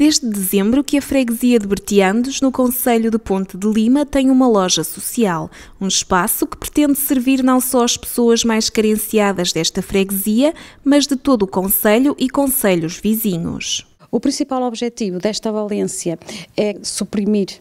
Desde dezembro que a freguesia de Bertiandos, no Conselho de Ponte de Lima, tem uma loja social, um espaço que pretende servir não só as pessoas mais carenciadas desta freguesia, mas de todo o Conselho e Conselhos vizinhos. O principal objetivo desta valência é suprimir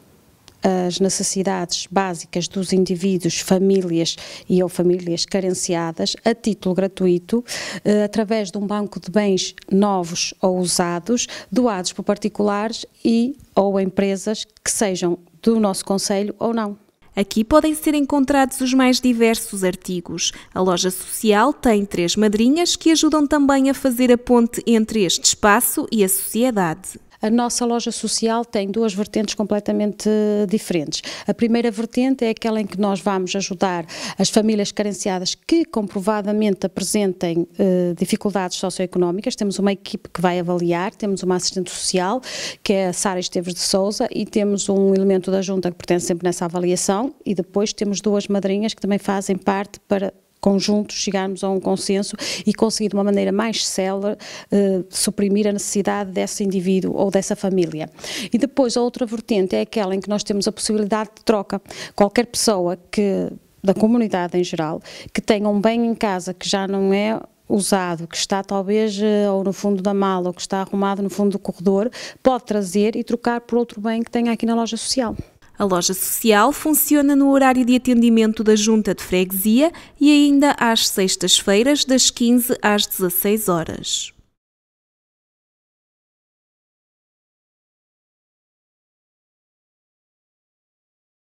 as necessidades básicas dos indivíduos, famílias e ou famílias carenciadas a título gratuito, eh, através de um banco de bens novos ou usados, doados por particulares e ou empresas que sejam do nosso Conselho ou não. Aqui podem ser encontrados os mais diversos artigos. A loja social tem três madrinhas que ajudam também a fazer a ponte entre este espaço e a sociedade. A nossa loja social tem duas vertentes completamente diferentes. A primeira vertente é aquela em que nós vamos ajudar as famílias carenciadas que comprovadamente apresentem eh, dificuldades socioeconómicas. Temos uma equipe que vai avaliar, temos uma assistente social, que é a Sara Esteves de Souza, e temos um elemento da junta que pertence sempre nessa avaliação, e depois temos duas madrinhas que também fazem parte para conjuntos chegarmos a um consenso e conseguir de uma maneira mais célere eh, suprimir a necessidade desse indivíduo ou dessa família. E depois a outra vertente é aquela em que nós temos a possibilidade de troca. Qualquer pessoa que da comunidade em geral, que tenha um bem em casa que já não é usado, que está talvez eh, ou no fundo da mala ou que está arrumado no fundo do corredor, pode trazer e trocar por outro bem que tenha aqui na loja social. A loja social funciona no horário de atendimento da junta de freguesia e ainda às sextas-feiras, das 15 às 16 horas.